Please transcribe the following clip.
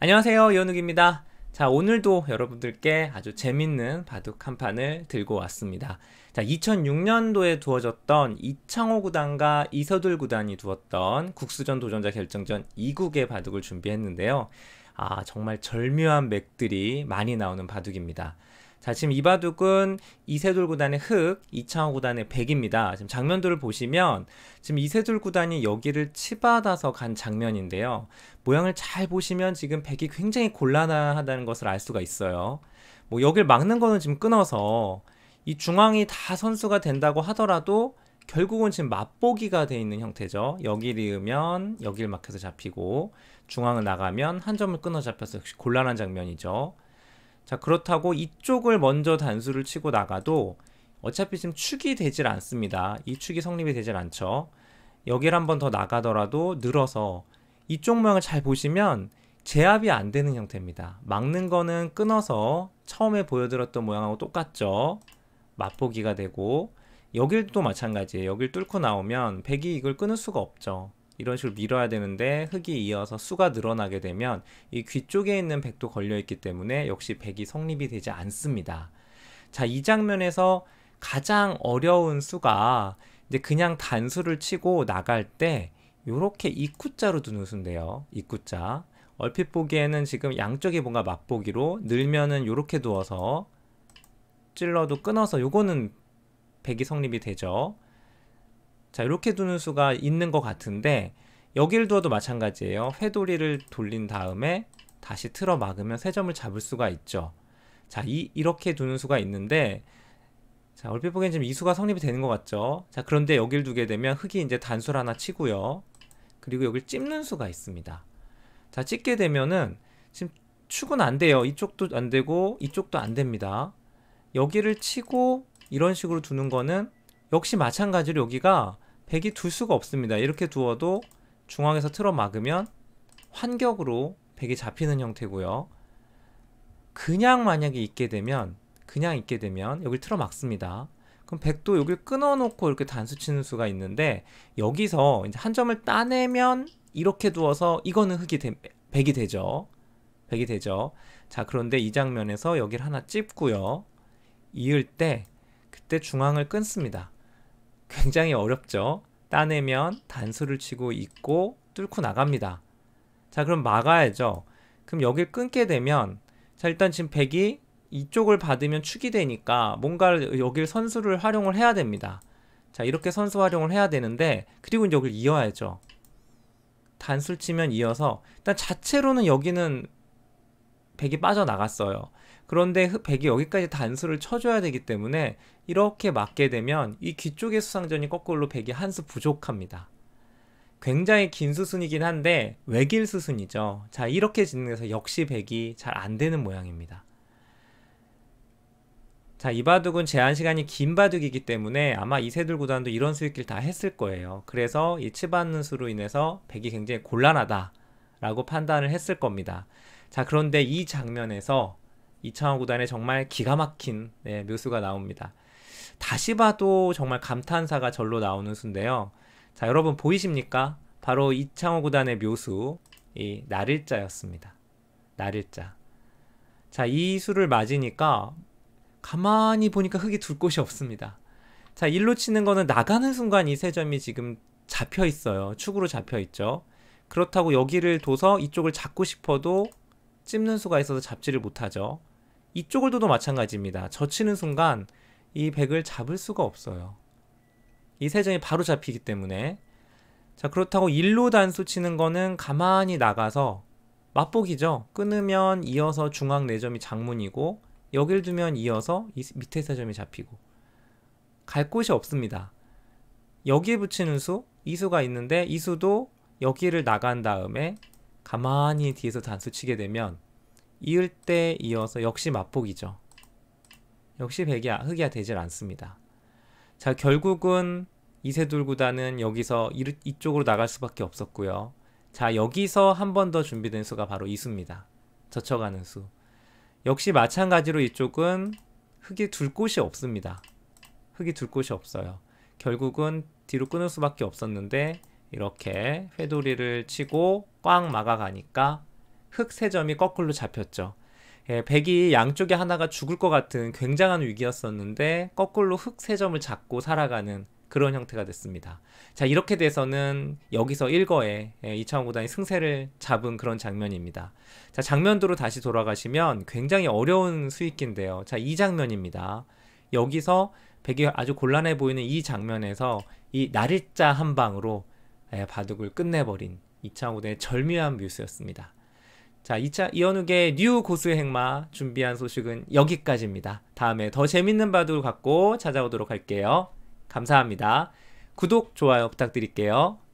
안녕하세요 이현욱입니다 자 오늘도 여러분들께 아주 재밌는 바둑 한 판을 들고 왔습니다 자 2006년도에 두어졌던 이창호 구단과 이서둘 구단이 두었던 국수전 도전자 결정전 2국의 바둑을 준비했는데요 아 정말 절묘한 맥들이 많이 나오는 바둑입니다 자, 지금 이바둑은 이세돌 구단의 흑, 이창호 구단의 백입니다. 지금 장면들을 보시면 지금 이세돌 구단이 여기를 치받아서 간 장면인데요. 모양을 잘 보시면 지금 백이 굉장히 곤란하다는 것을 알 수가 있어요. 뭐 여길 막는 거는 지금 끊어서 이 중앙이 다 선수가 된다고 하더라도 결국은 지금 맛보기가 돼 있는 형태죠. 여기 이으면 여기 막혀서 잡히고 중앙을 나가면 한 점을 끊어 잡혀서 곤란한 장면이죠. 자 그렇다고 이쪽을 먼저 단수를 치고 나가도 어차피 지금 축이 되질 않습니다. 이 축이 성립이 되질 않죠. 여기를 한번 더 나가더라도 늘어서 이쪽 모양을 잘 보시면 제압이 안 되는 형태입니다. 막는 거는 끊어서 처음에 보여드렸던 모양하고 똑같죠. 맛보기가 되고 여길 또 마찬가지예요. 여길 뚫고 나오면 백이 이걸 끊을 수가 없죠. 이런 식으로 밀어야 되는데 흙이 이어서 수가 늘어나게 되면 이 귀 쪽에 있는 백도 걸려있기 때문에 역시 백이 성립이 되지 않습니다. 자, 이 장면에서 가장 어려운 수가 이제 그냥 단수를 치고 나갈 때 이렇게 입구자로 두는 수인데요. 입구자 얼핏 보기에는 지금 양쪽이 뭔가 맛보기로 늘면은 이렇게 두어서 찔러도 끊어서 요거는 백이 성립이 되죠. 자 이렇게 두는 수가 있는 것 같은데 여길를 두어도 마찬가지예요. 회돌이를 돌린 다음에 다시 틀어 막으면 세 점을 잡을 수가 있죠. 자, 이, 이렇게 두는 수가 있는데 자, 얼핏 보기엔 지금 이 수가 성립이 되는 것 같죠? 자, 그런데 여길 두게 되면 흙이 이제 단수를 하나 치고요. 그리고 여길 찝는 수가 있습니다. 자, 찍게 되면은 지금 축은 안 돼요. 이쪽도 안 되고 이쪽도 안 됩니다. 여기를 치고 이런 식으로 두는 거는 역시 마찬가지로 여기가 백이 둘 수가 없습니다. 이렇게 두어도 중앙에서 틀어 막으면 환격으로 백이 잡히는 형태고요. 그냥 만약에 있게 되면 그냥 있게 되면 여기 틀어 막습니다. 그럼 백도 여기 끊어놓고 이렇게 단수 치는 수가 있는데 여기서 이제 한 점을 따내면 이렇게 두어서 이거는 흑이 되, 백이 되죠. 백이 되죠. 자 그런데 이 장면에서 여기를 하나 찝고요. 이을 때 그때 중앙을 끊습니다. 굉장히 어렵죠. 따내면 단수를 치고 있고 뚫고 나갑니다. 자 그럼 막아야죠. 그럼 여길 끊게 되면 자 일단 지금 백이 이쪽을 받으면 축이 되니까 뭔가 여길 선수를 활용을 해야 됩니다. 자 이렇게 선수 활용을 해야 되는데 그리고 이제 여길 이어야죠. 단술 치면 이어서 일단 자체로는 여기는 백이 빠져나갔어요. 그런데 흑백이 여기까지 단수를 쳐줘야 되기 때문에 이렇게 맞게 되면 이 귀쪽의 수상전이 거꾸로 백이 한 수 부족합니다. 굉장히 긴 수순이긴 한데 외길 수순이죠. 자 이렇게 진행해서 역시 백이 잘 안되는 모양입니다. 자, 이 바둑은 제한 시간이 긴 바둑이기 때문에 아마 이세돌 구단도 이런 수익길 다 했을 거예요. 그래서 이 치받는 수로 인해서 백이 굉장히 곤란하다라고 판단을 했을 겁니다. 자 그런데 이 장면에서 이창호 구단의 정말 기가 막힌 네, 묘수가 나옵니다. 다시 봐도 정말 감탄사가 절로 나오는 순데요자 여러분 보이십니까? 바로 이창호 구단의 묘수 이나를자였습니다나를자자 이 수를 맞으니까 가만히 보니까 흙이 둘 곳이 없습니다. 자 일로 치는 거는 나가는 순간 이 세 점이 지금 잡혀 있어요. 축으로 잡혀 있죠. 그렇다고 여기를 둬서 이쪽을 잡고 싶어도 찝는 수가 있어서 잡지를 못하죠. 이쪽을 둬도 마찬가지입니다. 젖히는 순간 이 백을 잡을 수가 없어요. 이세정이 바로 잡히기 때문에 자 그렇다고 일로 단수 치는 거는 가만히 나가서 맛보기죠. 끊으면 이어서 중앙 내 네 점이 장문이고 여길 두면 이어서 이 밑에 세 점이 잡히고 갈 곳이 없습니다. 여기에 붙이는 수, 이 수가 있는데 이 수도 여기를 나간 다음에 가만히 뒤에서 단수 치게 되면 이을 때 이어서 역시 맛보기죠. 역시 백이야 흑이야 되질 않습니다. 자 결국은 이세돌 구단은 여기서 이 이쪽으로 나갈 수밖에 없었고요. 자 여기서 한 번 더 준비된 수가 바로 이 수입니다. 젖혀가는 수. 역시 마찬가지로 이쪽은 흙이 둘 곳이 없습니다. 흙이 둘 곳이 없어요. 결국은 뒤로 끊을 수밖에 없었는데 이렇게 회돌이를 치고 꽉 막아가니까 흑세 점이 거꾸로 잡혔죠. 예, 백이 양쪽에 하나가 죽을 것 같은 굉장한 위기였었는데 거꾸로 흑세 점을 잡고 살아가는 그런 형태가 됐습니다. 자 이렇게 돼서는 여기서 1거에 예, 이창호 구단이 승세를 잡은 그런 장면입니다. 자 장면도로 다시 돌아가시면 굉장히 어려운 수익기인데요. 자이 장면입니다. 여기서 백이 아주 곤란해 보이는 이 장면에서 이 날일자 한 방으로 예, 바둑을 끝내버린 이창호 구단의 절묘한 뮤스였습니다 자, 2차 이현욱의 뉴 고수의 행마 준비한 소식은 여기까지입니다. 다음에 더 재밌는 바둑을 갖고 찾아오도록 할게요. 감사합니다. 구독, 좋아요 부탁드릴게요.